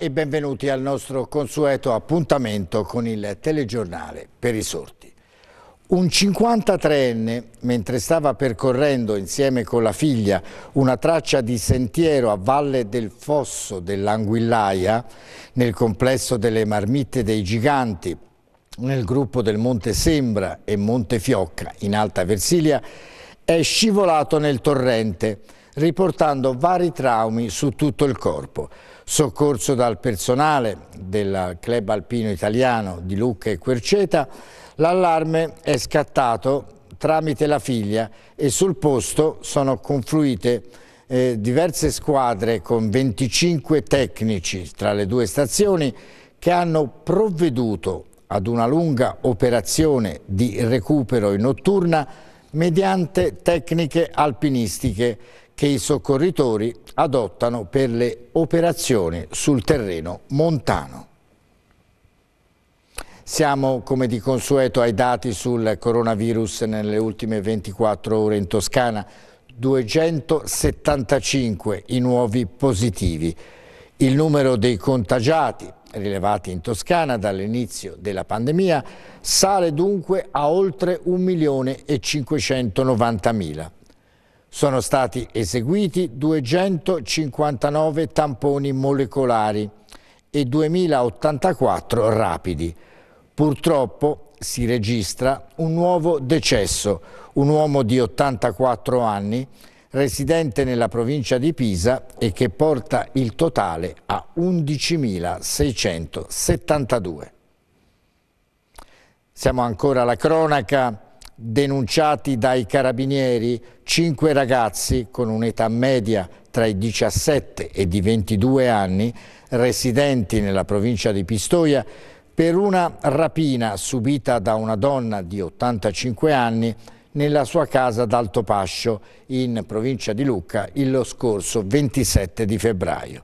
e benvenuti al nostro consueto appuntamento con il telegiornale per i sorti. Un 53enne, mentre stava percorrendo insieme con la figlia una traccia di sentiero a valle del fosso dell'Anguillaia, nel complesso delle marmitte dei giganti, nel gruppo del Monte Sembra e Monte Fiocca in Alta Versilia, è scivolato nel torrente, riportando vari traumi su tutto il corpo. Soccorso dal personale del club alpino italiano di Lucca e Querceta, l'allarme è scattato tramite la figlia e sul posto sono confluite eh, diverse squadre con 25 tecnici tra le due stazioni che hanno provveduto ad una lunga operazione di recupero in notturna mediante tecniche alpinistiche che i soccorritori adottano per le operazioni sul terreno montano. Siamo come di consueto ai dati sul coronavirus nelle ultime 24 ore in Toscana, 275 i nuovi positivi. Il numero dei contagiati rilevati in Toscana dall'inizio della pandemia sale dunque a oltre 1.590.000. Sono stati eseguiti 259 tamponi molecolari e 2084 rapidi. Purtroppo si registra un nuovo decesso, un uomo di 84 anni residente nella provincia di Pisa e che porta il totale a 11.672. Siamo ancora alla cronaca denunciati dai carabinieri cinque ragazzi con un'età media tra i 17 e i 22 anni, residenti nella provincia di Pistoia, per una rapina subita da una donna di 85 anni nella sua casa d'Alto Pascio, in provincia di Lucca, lo scorso 27 di febbraio.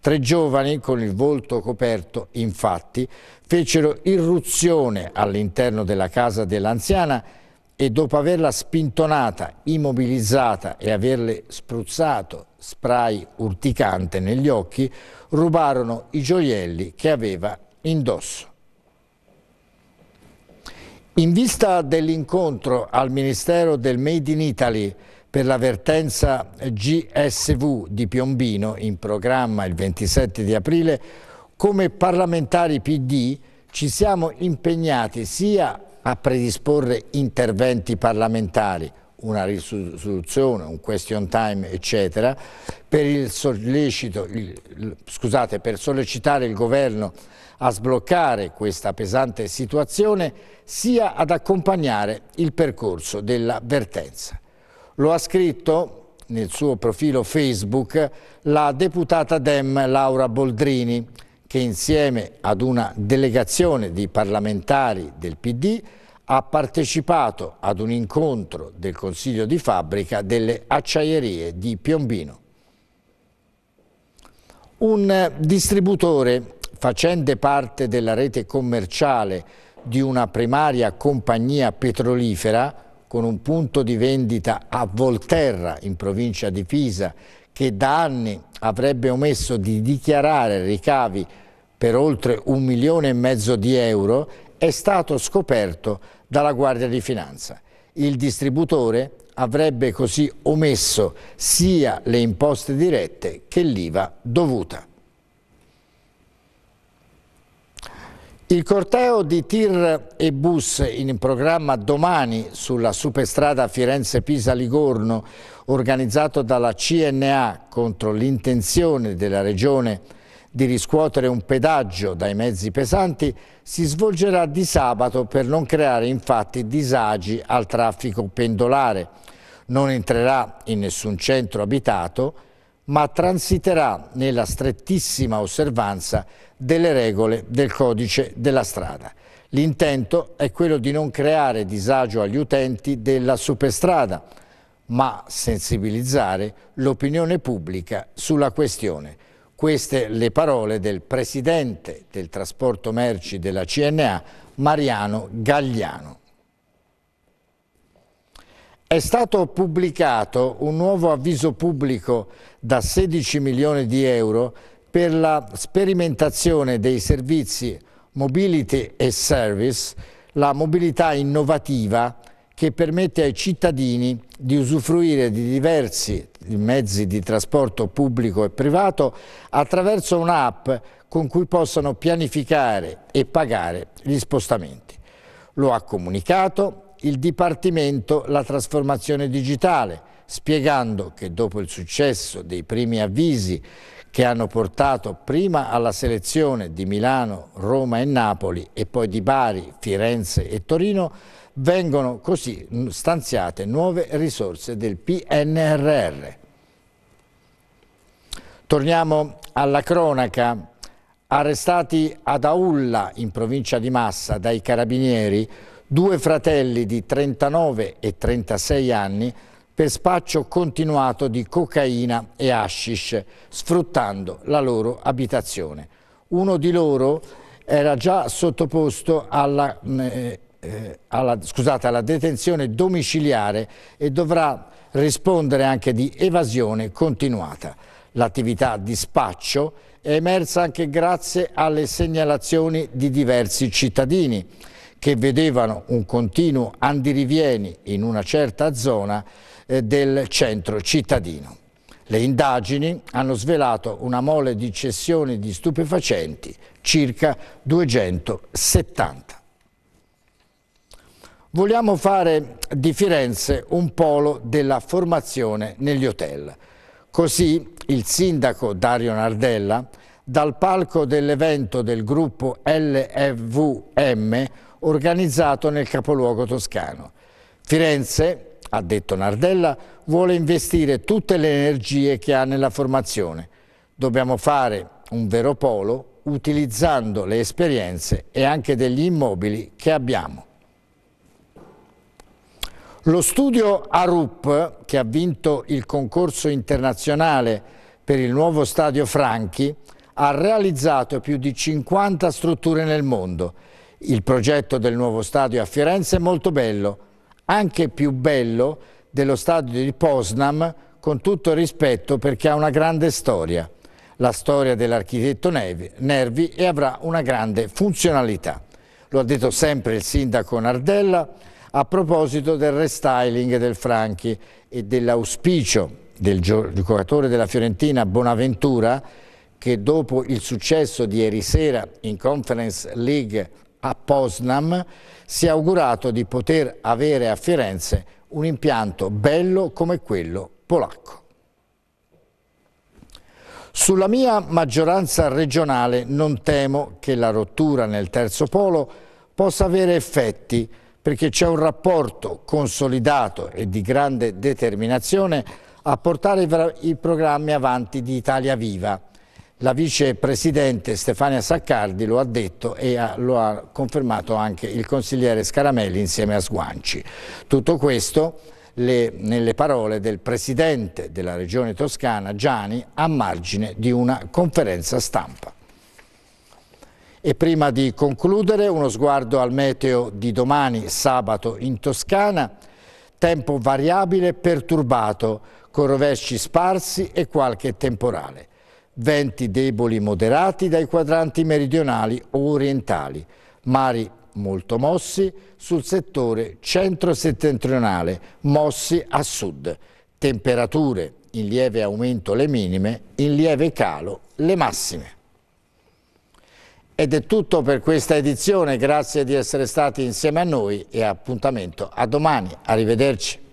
Tre giovani con il volto coperto, infatti, fecero irruzione all'interno della casa dell'anziana e dopo averla spintonata, immobilizzata e averle spruzzato spray urticante negli occhi, rubarono i gioielli che aveva indosso. In vista dell'incontro al Ministero del Made in Italy per l'avvertenza GSV di Piombino, in programma il 27 di aprile, come parlamentari PD ci siamo impegnati sia a predisporre interventi parlamentari, una risoluzione, un question time, eccetera, per, il sollecito, il, scusate, per sollecitare il governo a sbloccare questa pesante situazione, sia ad accompagnare il percorso della vertenza. Lo ha scritto nel suo profilo Facebook la deputata Dem Laura Boldrini, che insieme ad una delegazione di parlamentari del PD ha partecipato ad un incontro del Consiglio di fabbrica delle acciaierie di Piombino. Un distributore facente parte della rete commerciale di una primaria compagnia petrolifera con un punto di vendita a Volterra in provincia di Pisa che da anni avrebbe omesso di dichiarare ricavi per oltre un milione e mezzo di euro è stato scoperto dalla Guardia di Finanza. Il distributore avrebbe così omesso sia le imposte dirette che l'IVA dovuta. Il corteo di tir e bus in programma domani sulla superstrada Firenze-Pisa-Ligorno organizzato dalla CNA contro l'intenzione della regione di riscuotere un pedaggio dai mezzi pesanti si svolgerà di sabato per non creare infatti disagi al traffico pendolare. Non entrerà in nessun centro abitato ma transiterà nella strettissima osservanza delle regole del codice della strada. L'intento è quello di non creare disagio agli utenti della superstrada, ma sensibilizzare l'opinione pubblica sulla questione. Queste le parole del presidente del trasporto merci della CNA, Mariano Gagliano. È stato pubblicato un nuovo avviso pubblico da 16 milioni di euro per la sperimentazione dei servizi Mobility e Service, la mobilità innovativa che permette ai cittadini di usufruire di diversi i mezzi di trasporto pubblico e privato attraverso un'app con cui possano pianificare e pagare gli spostamenti. Lo ha comunicato il Dipartimento la trasformazione digitale, spiegando che dopo il successo dei primi avvisi che hanno portato prima alla selezione di Milano, Roma e Napoli e poi di Bari, Firenze e Torino, vengono così stanziate nuove risorse del PNRR. Torniamo alla cronaca. Arrestati ad Aulla, in provincia di Massa, dai carabinieri, due fratelli di 39 e 36 anni per spaccio continuato di cocaina e hashish, sfruttando la loro abitazione. Uno di loro era già sottoposto alla, mm, eh, alla, scusate, alla detenzione domiciliare e dovrà rispondere anche di evasione continuata. L'attività di spaccio è emersa anche grazie alle segnalazioni di diversi cittadini che vedevano un continuo andirivieni in una certa zona eh, del centro cittadino. Le indagini hanno svelato una mole di cessioni di stupefacenti, circa 270. Vogliamo fare di Firenze un polo della formazione negli hotel. Così il sindaco Dario Nardella, dal palco dell'evento del gruppo LFVM, organizzato nel capoluogo toscano. Firenze, ha detto Nardella, vuole investire tutte le energie che ha nella formazione. Dobbiamo fare un vero polo utilizzando le esperienze e anche degli immobili che abbiamo. Lo studio ARUP, che ha vinto il concorso internazionale per il nuovo stadio Franchi, ha realizzato più di 50 strutture nel mondo il progetto del nuovo stadio a Firenze è molto bello, anche più bello dello stadio di Posnam con tutto rispetto perché ha una grande storia, la storia dell'architetto Nervi e avrà una grande funzionalità. Lo ha detto sempre il sindaco Nardella a proposito del restyling del Franchi e dell'auspicio del giocatore della Fiorentina Bonaventura che dopo il successo di ieri sera in Conference League a Posnam, si è augurato di poter avere a Firenze un impianto bello come quello polacco. Sulla mia maggioranza regionale non temo che la rottura nel terzo polo possa avere effetti perché c'è un rapporto consolidato e di grande determinazione a portare i programmi avanti di Italia Viva la vicepresidente Stefania Saccardi lo ha detto e ha, lo ha confermato anche il consigliere Scaramelli insieme a Sguanci. Tutto questo le, nelle parole del presidente della regione toscana Gianni a margine di una conferenza stampa. E prima di concludere uno sguardo al meteo di domani sabato in Toscana, tempo variabile perturbato con rovesci sparsi e qualche temporale venti deboli moderati dai quadranti meridionali o orientali, mari molto mossi sul settore centro-settentrionale, mossi a sud, temperature in lieve aumento le minime, in lieve calo le massime. Ed è tutto per questa edizione, grazie di essere stati insieme a noi e appuntamento a domani. Arrivederci.